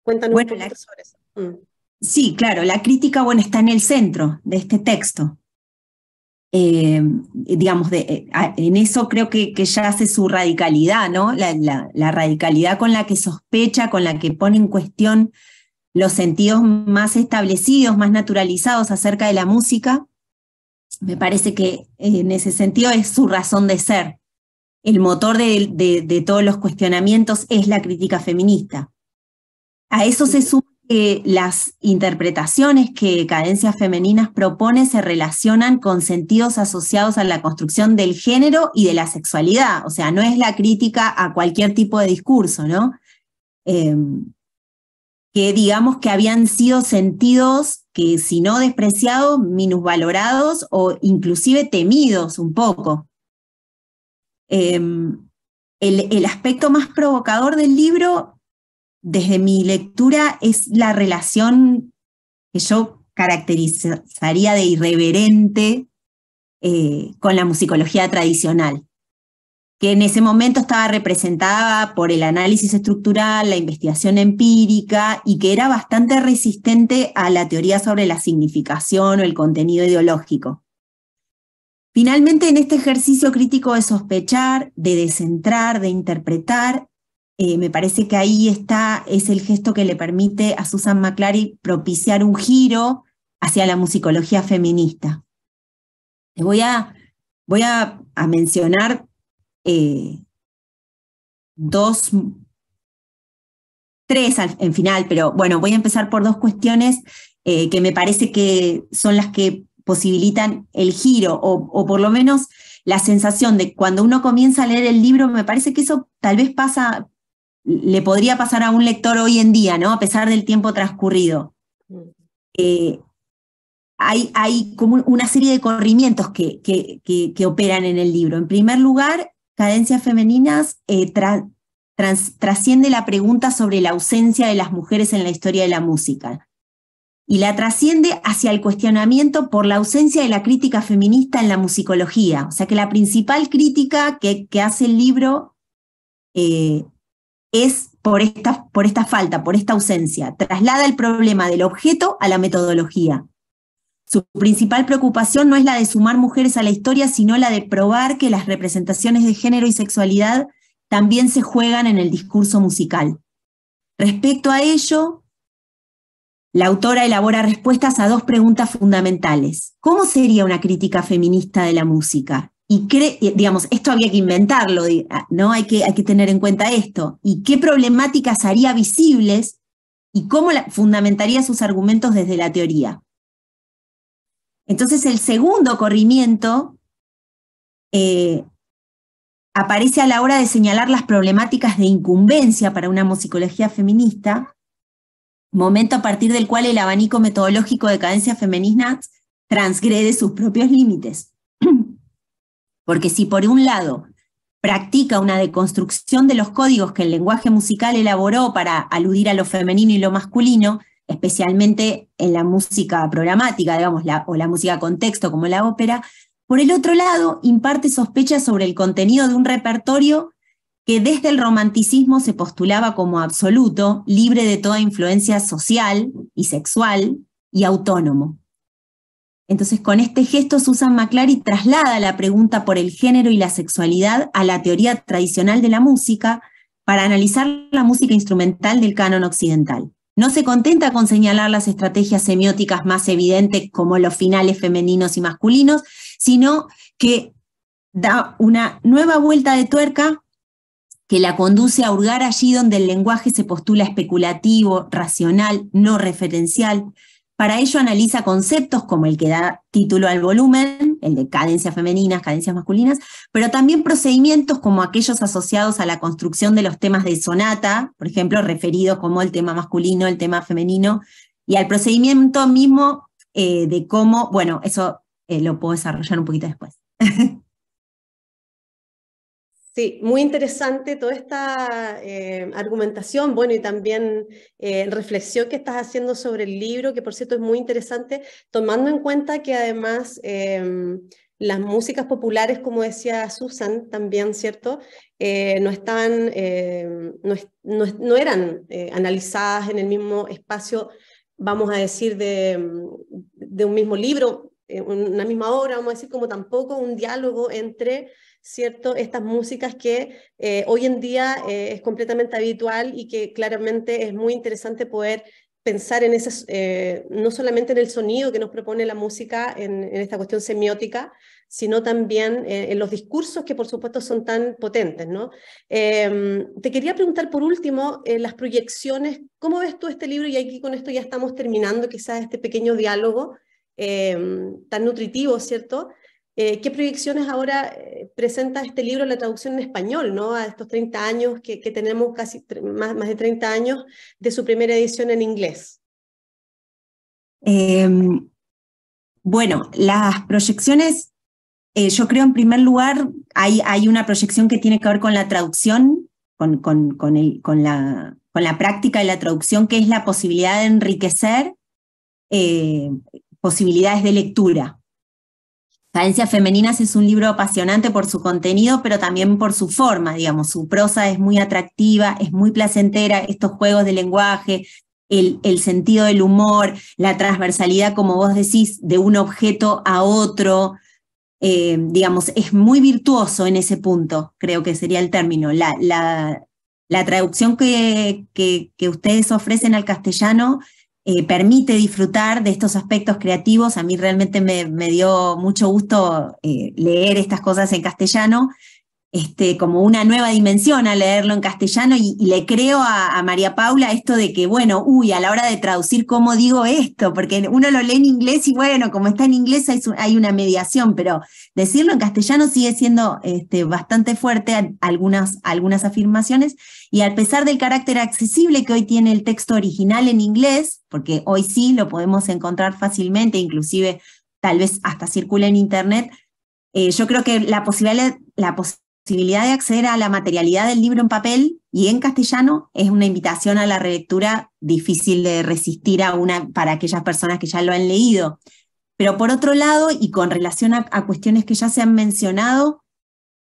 Cuéntanos un poquito sobre eso. Mm. Sí, claro, la crítica, bueno, está en el centro de este texto. Eh, digamos, eh, en eso creo que, que, ya hace su radicalidad, ¿no? La, radicalidad con la que sospecha, con la que pone en cuestión los sentidos más establecidos, más naturalizados acerca de la música. Me parece que eh, en ese sentido es su razón de ser. El motor de, de todos los cuestionamientos es la crítica feminista. A eso se suma las interpretaciones que Cadencias Femeninas propone se relacionan con sentidos asociados a la construcción del género y de la sexualidad. O sea, no es la crítica a cualquier tipo de discurso, ¿no? Em, que digamos que habían sido sentidos que si no despreciados, minusvalorados o inclusive temidos un poco. Em, el, el, aspecto más provocador del libro desde mi lectura es la relación que yo caracterizaría de irreverente eh, con la musicología tradicional, que en ese momento estaba representada por el análisis estructural, la investigación empírica y que era bastante resistente a la teoría sobre la significación o el contenido ideológico. Finalmente, en este ejercicio crítico de sospechar, de descentrar, de interpretar, eh, me parece que ahí está, es el gesto que le permite a Susan McClary propiciar un giro hacia la musicología feminista. voy a, voy a, mencionar eh, dos, tres en final, pero bueno, voy a empezar por dos cuestiones eh, que me parece que son las que posibilitan el giro o, o, por lo menos la sensación de cuando uno comienza a leer el libro, me parece que eso tal vez pasa, le podría pasar a un lector hoy en día, ¿no? A pesar del tiempo transcurrido. Eh, hay, como una serie de corrimientos que, que, operan en el libro. En primer lugar, Cadencias Femeninas eh, trasciende la pregunta sobre la ausencia de las mujeres en la historia de la música y la trasciende hacia el cuestionamiento por la ausencia de la crítica feminista en la musicología. O sea que la principal crítica que, hace el libro eh, es por esta, por esta falta, por esta ausencia. Traslada el problema del objeto a la metodología. Su principal preocupación no es la de sumar mujeres a la historia, sino la de probar que las representaciones de género y sexualidad también se juegan en el discurso musical. Respecto a ello, la autora elabora respuestas a dos preguntas fundamentales. ¿Cómo sería una crítica feminista de la música? y digamos, esto había que inventarlo, ah, ¿no? Hay que, hay que tener en cuenta esto. ¿Y qué problemáticas haría visibles y cómo fundamentaría sus argumentos desde la teoría? Entonces, el segundo corrimiento eh, aparece a la hora de señalar las problemáticas de incumbencia para una musicología feminista, momento a partir del cual el abanico metodológico de cadencia femenina transgrede sus propios límites. Porque si por un lado practica una deconstrucción de los códigos que el lenguaje musical elaboró para aludir a lo femenino y lo masculino, especialmente en la música programática, digamos, o la música con texto como la ópera, por el otro lado, imparte sospechas sobre el contenido de un repertorio que desde el romanticismo se postulaba como absoluto, libre de toda influencia social y sexual y autónomo. Entonces, con este gesto, Susan McClary traslada la pregunta por el género y la sexualidad a la teoría tradicional de la música para analizar la música instrumental del canon occidental. No se contenta con señalar las estrategias semióticas más evidentes como los finales femeninos y masculinos, sino que da una nueva vuelta de tuerca que la conduce a hurgar allí donde el lenguaje se postula especulativo, racional, no referencial, para ello analiza conceptos como el que da título al volumen, el de cadencias femeninas, cadencias masculinas, pero también procedimientos como aquellos asociados a la construcción de los temas de sonata, por ejemplo, referidos como el tema masculino, el tema femenino, y al procedimiento mismo eh, de cómo, bueno, eso eh, lo puedo desarrollar un poquito después. Sí, muy interesante toda esta eh, argumentación, bueno, y también eh, reflexión que estás haciendo sobre el libro, que por cierto es muy interesante, tomando en cuenta que además em, las músicas populares, como decía Susan también, ¿cierto? Eh, no, estaban, em, no, eran analizadas en el mismo espacio, vamos a decir, de un mismo libro, una misma obra, vamos a decir, como tampoco un diálogo entre ¿cierto? Estas músicas que eh, hoy en día eh, es completamente habitual y que claramente es muy interesante poder pensar en esas, eh, no solamente en el sonido que nos propone la música en, esta cuestión semiótica, sino también en los discursos que por supuesto son tan potentes. ¿no? Em, te quería preguntar por último las proyecciones, ¿cómo ves tú este libro? Y aquí con esto ya estamos terminando quizás este pequeño diálogo em, tan nutritivo, ¿cierto? Eh, ¿Qué proyecciones ahora eh, presenta este libro, la traducción en español, ¿no? a estos 30 años que, tenemos, casi más, de 30 años de su primera edición en inglés? Em, bueno, las proyecciones, eh, yo creo en primer lugar, hay, una proyección que tiene que ver con la traducción, con, la, con la práctica de la traducción, que es la posibilidad de enriquecer posibilidades de lectura Cadencias Femeninas es un libro apasionante por su contenido, pero también por su forma, digamos. Su prosa es muy atractiva, es muy placentera, estos juegos de lenguaje, el, sentido del humor, la transversalidad, como vos decís, de un objeto a otro. Eh, digamos, es muy virtuoso en ese punto, creo que sería el término. La, la, la traducción que, que, que ustedes ofrecen al castellano eh, permite disfrutar de estos aspectos creativos. A mí realmente me, dio mucho gusto eh, leer estas cosas en castellano este, como una nueva dimensión a leerlo en castellano y, le creo a, María Paula esto de que, bueno, uy, a la hora de traducir, ¿cómo digo esto? Porque uno lo lee en inglés y bueno, como está en inglés hay, una mediación, pero decirlo en castellano sigue siendo este, bastante fuerte algunas, algunas afirmaciones y a pesar del carácter accesible que hoy tiene el texto original en inglés, porque hoy sí lo podemos encontrar fácilmente, inclusive tal vez hasta circula en internet, eh, yo creo que la la posibilidad posibilidad de acceder a la materialidad del libro en papel y en castellano es una invitación a la relectura difícil de resistir a una, para aquellas personas que ya lo han leído. Pero por otro lado, y con relación a, cuestiones que ya se han mencionado,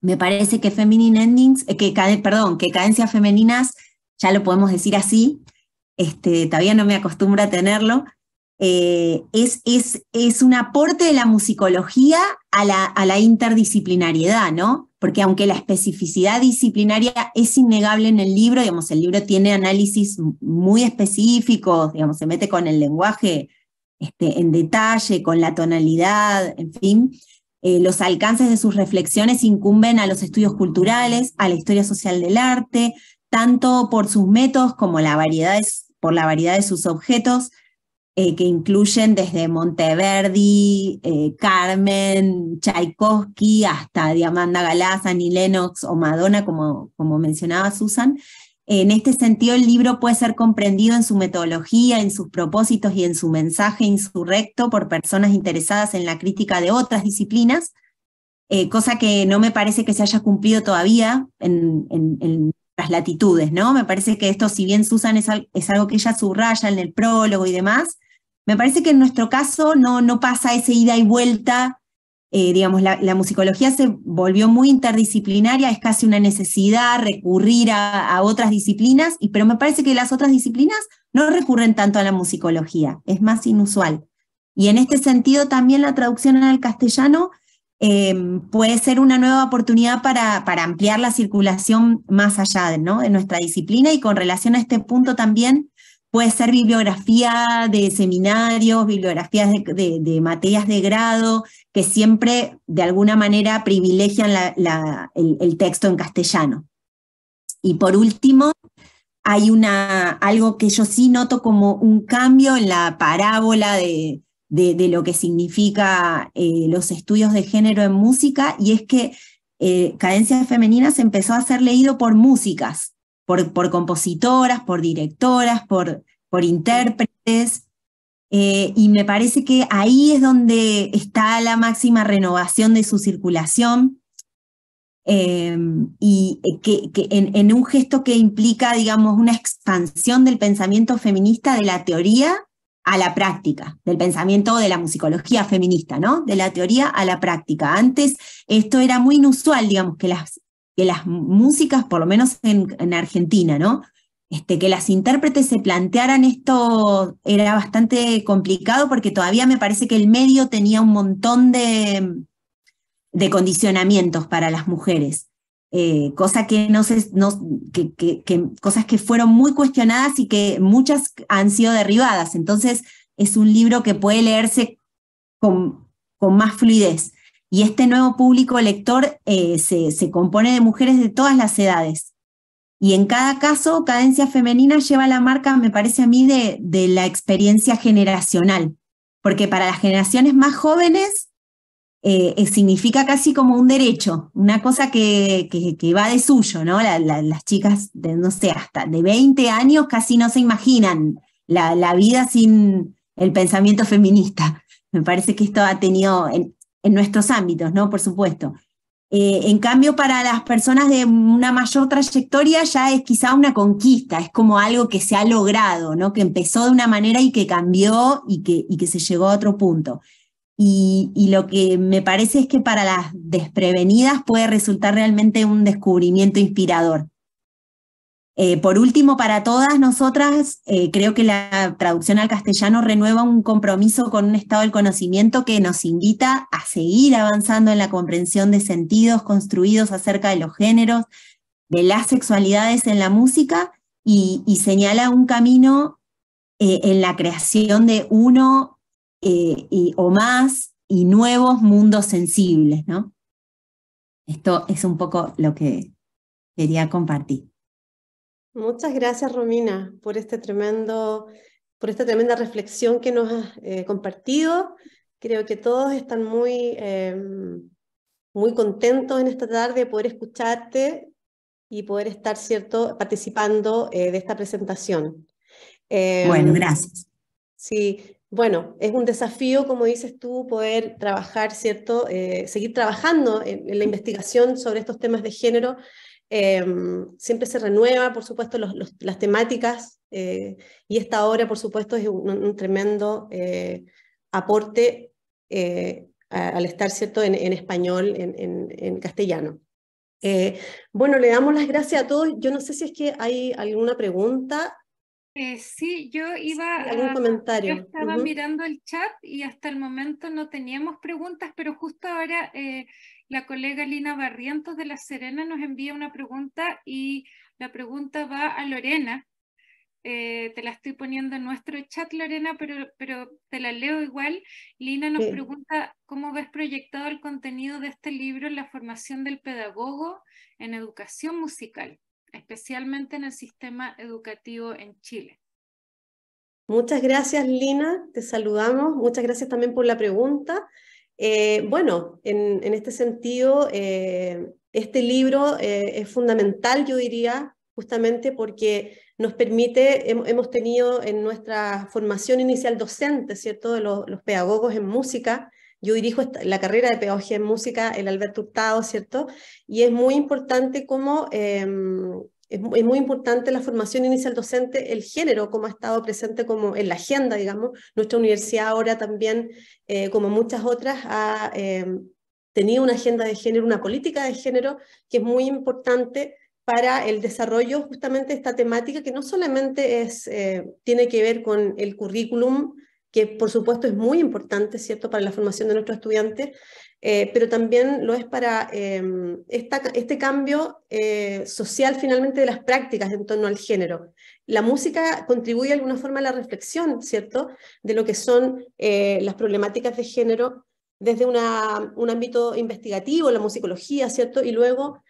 me parece que Feminine Endings, eh, que, perdón, que Cadencias Femeninas, ya lo podemos decir así, este, todavía no me acostumbro a tenerlo, eh, es, es, es un aporte de la musicología a la, interdisciplinariedad, ¿no? Porque aunque la especificidad disciplinaria es innegable en el libro, digamos, el libro tiene análisis muy específicos, se mete con el lenguaje este, en detalle, con la tonalidad, en fin, eh, los alcances de sus reflexiones incumben a los estudios culturales, a la historia social del arte, tanto por sus métodos como la por la variedad de sus objetos, eh, que incluyen desde Monteverdi, eh, Carmen, Tchaikovsky, hasta Diamanda Galás, y Lennox o Madonna, como, como mencionaba Susan. En este sentido, el libro puede ser comprendido en su metodología, en sus propósitos y en su mensaje insurrecto por personas interesadas en la crítica de otras disciplinas, eh, cosa que no me parece que se haya cumplido todavía en, en, las latitudes, ¿no? Me parece que esto, si bien Susan es, algo que ella subraya en el prólogo y demás, me parece que en nuestro caso no, pasa ese ida y vuelta. Eh, digamos, la, musicología se volvió muy interdisciplinaria, es casi una necesidad recurrir a, otras disciplinas, y, pero me parece que las otras disciplinas no recurren tanto a la musicología, es más inusual. Y en este sentido también la traducción al castellano Em, puede ser una nueva oportunidad para, ampliar la circulación más allá de nuestra disciplina y con relación a este punto también puede ser bibliografía de seminarios, bibliografías de, materias de grado, que siempre de alguna manera privilegian el, el, texto en castellano. Y por último, hay una, algo que yo sí noto como un cambio en la parábola de, de, lo que significa eh, los estudios de género en música, y es que eh, Cadencias Femeninas empezó a ser leído por músicas, por, por compositoras, por directoras, por, por intérpretes, eh, y me parece que ahí es donde está la máxima renovación de su circulación. Em, y que, en, en, un gesto que implica, digamos, una expansión del pensamiento feminista de la teoría a la práctica, del pensamiento de la musicología feminista, ¿no? De la teoría a la práctica. Antes esto era muy inusual, digamos, que las, que las músicas, por lo menos en, Argentina, ¿no? Este, que las intérpretes se plantearan esto era bastante complicado porque todavía me parece que el medio tenía un montón de, de condicionamientos para las mujeres. Eh, que no cosas que fueron muy cuestionadas y que muchas han sido derribadas. Entonces, es un libro que puede leerse con, con más fluidez. Y este nuevo público lector eh, se, compone de mujeres de todas las edades. Y en cada caso, Cadencia Femenina lleva la marca, me parece a mí, de, de la experiencia generacional. Porque para las generaciones más jóvenes, eh, eh, significa casi como un derecho, una cosa que, va de suyo, ¿no? las chicas, de, no sé, hasta de 20 años casi no se imaginan la, vida sin el pensamiento feminista. Me parece que esto ha tenido en, nuestros ámbitos, ¿no? Por supuesto. Eh, en cambio, para las personas de una mayor trayectoria ya es quizá una conquista, es como algo que se ha logrado, ¿no? Que empezó de una manera y que cambió y que, y que se llegó a otro punto. Y, lo que me parece es que para las desprevenidas puede resultar realmente un descubrimiento inspirador. Eh, por último, para todas nosotras, eh, creo que la traducción al castellano renueva un compromiso con un estado del conocimiento que nos invita a seguir avanzando en la comprensión de sentidos construidos acerca de los géneros, de las sexualidades en la música y, señala un camino eh, en la creación de uno eh, y, o más y nuevos mundos sensibles, ¿no? Esto es un poco lo que quería compartir. Muchas gracias, Romina, por este tremendo, por esta tremenda reflexión que nos has eh, compartido. Creo que todos están muy, em, muy contentos en esta tarde de poder escucharte y poder estar cierto participando eh, de esta presentación. Em, bueno, gracias. Sí, bueno, es un desafío, como dices tú, poder trabajar, ¿cierto? Eh, seguir trabajando en, la investigación sobre estos temas de género. Em, siempre se renueva, por supuesto, las temáticas eh, y esta obra, por supuesto, es un, tremendo eh, aporte al estar, ¿cierto?, en, español, en, en castellano. bueno, le damos las gracias a todos. Yo no sé si es que hay alguna pregunta eh, sí, yo iba. ¿Algún comentario? Yo estaba mirando el chat y hasta el momento no teníamos preguntas, pero justo ahora eh, la colega Lina Barrientos de La Serena nos envía una pregunta y la pregunta va a Lorena. Eh, te la estoy poniendo en nuestro chat, Lorena, pero, te la leo igual. Lina nos pregunta cómo ves proyectado el contenido de este libro en la formación del pedagogo en educación musical especialmente en el sistema educativo en Chile. Muchas gracias, Lina. Te saludamos. Muchas gracias también por la pregunta. Eh, bueno, en, este sentido, eh, este libro eh, es fundamental, yo diría, justamente porque nos permite, hemos tenido en nuestra formación inicial docente, ¿cierto?, de los pedagogos en música, yo dirijo la carrera de pedagogía en música, el Alberto Hurtado, ¿cierto? Y es muy importante cómo, em, es, muy importante la formación inicial docente, el género, como ha estado presente como en la agenda, digamos. Nuestra universidad ahora también, eh, como muchas otras, ha em, tenido una agenda de género, una política de género que es muy importante para el desarrollo justamente de esta temática que no solamente es, eh, tiene que ver con el currículum, que por supuesto es muy importante, ¿cierto?, para la formación de nuestros estudiantes, eh, pero también lo es para em, esta, este cambio eh, social finalmente de las prácticas en torno al género. La música contribuye de alguna forma a la reflexión, ¿cierto?, de lo que son eh, las problemáticas de género desde una, un ámbito investigativo, la musicología, ¿cierto?, y luego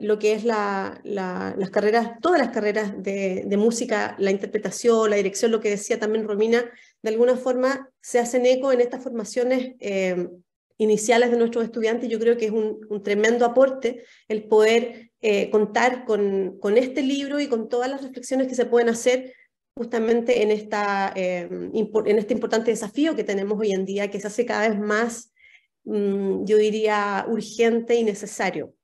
lo que es la, las carreras, todas las carreras de, música, la interpretación, la dirección, lo que decía también Romina, de alguna forma se hacen eco en estas formaciones eh, iniciales de nuestros estudiantes. Yo creo que es un, tremendo aporte el poder eh, contar con, este libro y con todas las reflexiones que se pueden hacer justamente en, esta, eh, este importante desafío que tenemos hoy en día, que se hace cada vez más, mm, yo diría, urgente y necesario.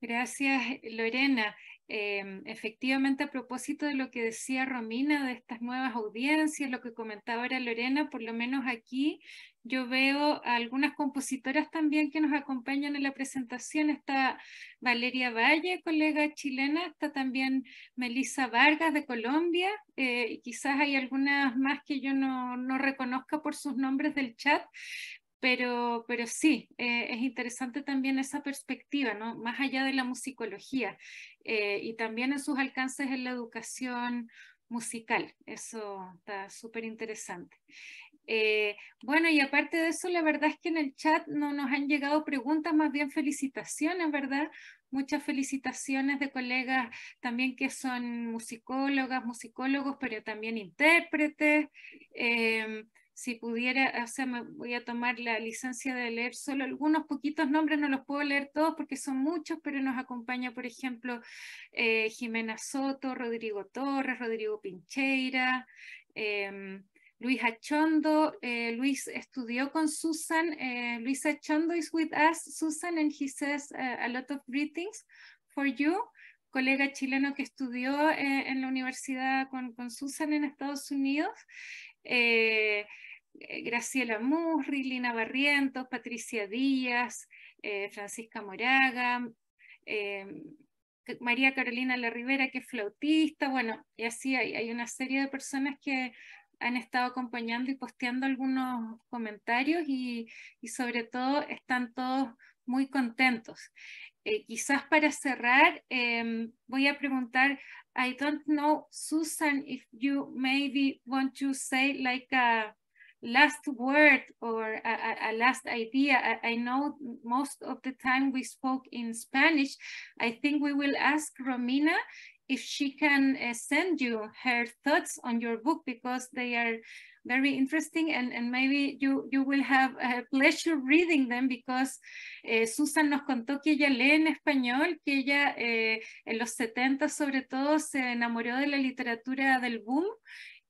Gracias, Lorena. Em, efectivamente, a propósito de lo que decía Romina, de estas nuevas audiencias, lo que comentaba ahora Lorena, por lo menos aquí yo veo a algunas compositoras también que nos acompañan en la presentación. Está Valeria Valle, colega chilena, está también Melissa Vargas de Colombia, eh, y quizás hay algunas más que yo no, no reconozca por sus nombres del chat, pero, pero sí, eh, es interesante también esa perspectiva, ¿no? más allá de la musicología eh, y también en sus alcances en la educación musical. Eso está súper interesante. Eh, bueno, y aparte de eso, la verdad es que en el chat no nos han llegado preguntas, más bien felicitaciones, ¿verdad? Muchas felicitaciones de colegas también que son musicólogas, musicólogos, pero también intérpretes. Eh, si pudiera, ah, o sea, me voy a tomar la licencia de leer solo algunos poquitos nombres, no los puedo leer todos porque son muchos, pero nos acompaña, por ejemplo, eh, Jimena Soto, Rodrigo Torres, Rodrigo Pincheira, em, Luis Achondo. Eh, Luis estudió con Susan. Eh, Luis Achondo is with us, Susan, and he says a lot of greetings for you colega chileno que estudió en la universidad con, Susan en Estados Unidos. Eh, Graciela Murri, Lina Barrientos, Patricia Díaz, eh, Francisca Moraga, em, María Carolina La Rivera, que es flautista, bueno, y así hay, una serie de personas que han estado acompañando y posteando algunos comentarios y, sobre todo están todos muy contentos. Eh, quizás para cerrar, em, voy a preguntar, I don't know, Susan, if you maybe want to say like a, last word or a, a last idea. I, I, know most of the time we spoke in Spanish. I think we will ask Romina if she can uh, send you her thoughts on your book because they are very interesting and, and maybe you, you will have a pleasure reading them because eh, Susan nos contó que ella lee en español, que ella eh, en los 70 sobre todo se enamoró de la literatura del boom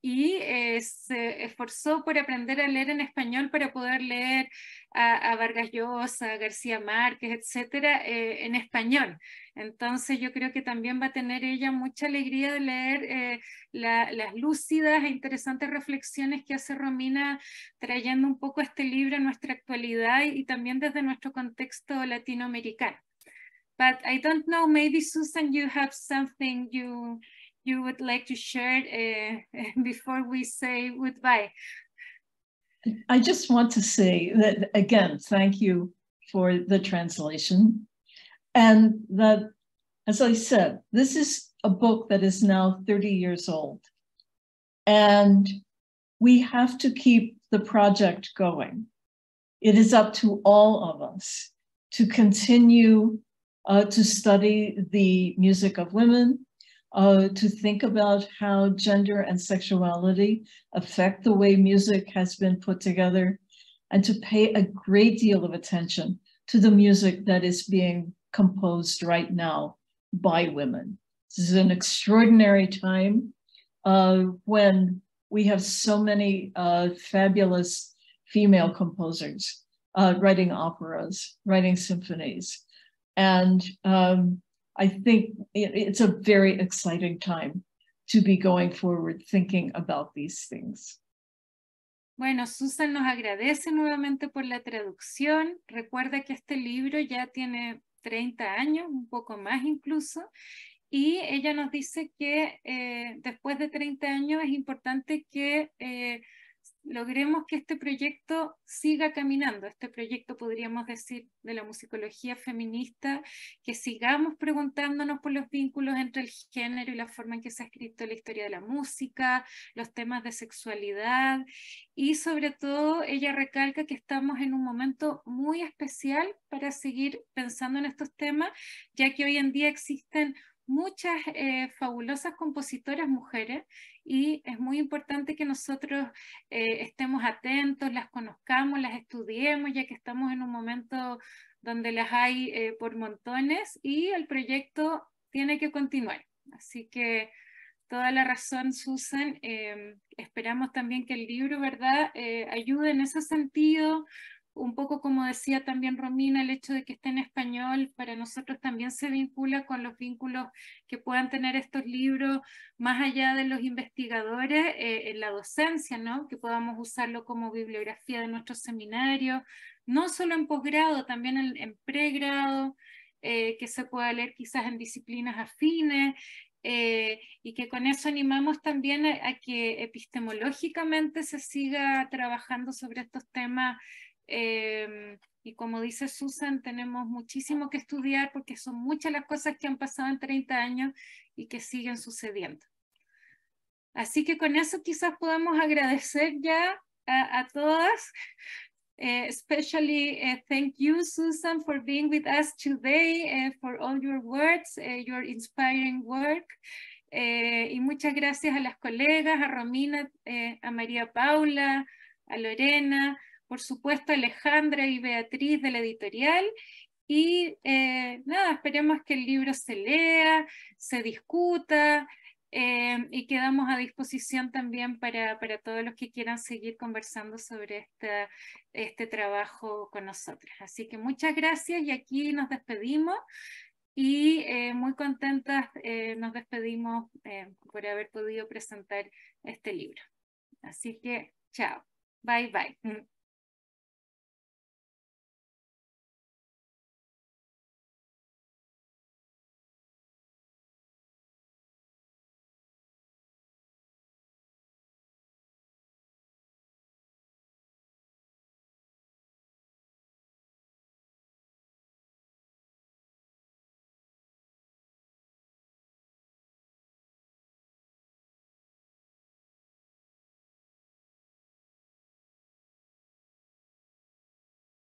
y eh, se esforzó por aprender a leer en español para poder leer a, Vargas Llosa, García Márquez, etcétera, eh, en español. Entonces, yo creo que también va a tener ella mucha alegría de leer eh, las lúcidas e interesantes reflexiones que hace Romina trayendo un poco este libro a nuestra actualidad y, y también desde nuestro contexto latinoamericano. But I don't know, maybe Susan, you have something you you would like to share uh, before we say goodbye? I just want to say that, again, thank you for the translation. And that, as I said, this is a book that is now 30 years old. And we have to keep the project going. It is up to all of us to continue uh, to study the music of women, uh, to think about how gender and sexuality affect the way music has been put together and to pay a great deal of attention to the music that is being composed right now by women. This is an extraordinary time uh, when we have so many uh, fabulous female composers uh, writing operas, writing symphonies. And um, I think it's a very exciting time to be going forward thinking about these things. Bueno, Susan nos agradece nuevamente por la traducción. Recuerda que este libro ya tiene 30 años, un poco más incluso, y ella nos dice que eh, después de 30 años es importante que eh, logremos que este proyecto siga caminando, este proyecto podríamos decir de la musicología feminista, que sigamos preguntándonos por los vínculos entre el género y la forma en que se ha escrito la historia de la música, los temas de sexualidad y sobre todo ella recalca que estamos en un momento muy especial para seguir pensando en estos temas, ya que hoy en día existen muchas eh, fabulosas compositoras mujeres y es muy importante que nosotros eh, estemos atentos, las conozcamos, las estudiemos, ya que estamos en un momento donde las hay eh, por montones y el proyecto tiene que continuar. Así que toda la razón, Susan. Em, esperamos también que el libro, ¿verdad?, eh, ayude en ese sentido un poco como decía también Romina, el hecho de que esté en español para nosotros también se vincula con los vínculos que puedan tener estos libros más allá de los investigadores eh, en la docencia, que podamos usarlo como bibliografía de nuestros seminarios, no solo en posgrado, también en, pregrado, eh, que se pueda leer quizás en disciplinas afines, eh, y que con eso animamos también a, que epistemológicamente se siga trabajando sobre estos temas Em, y como dice Susan, tenemos muchísimo que estudiar porque son muchas las cosas que han pasado en 30 años y que siguen sucediendo. Así que con eso quizás podamos agradecer ya a, todas. Eh, especially eh, thank you, Susan, for being with us today, eh, for all your words, your inspiring work. y muchas gracias a las colegas, a Romina, a María Paula, a Lorena, por supuesto, Alejandra y Beatriz de la editorial. Y eh, nada, esperemos que el libro se lea, se discuta eh, y quedamos a disposición también para, para, todos los que quieran seguir conversando sobre este trabajo con nosotros. Así que muchas gracias y aquí nos despedimos y eh, muy contentas nos despedimos por haber podido presentar este libro. Así que chao, bye bye.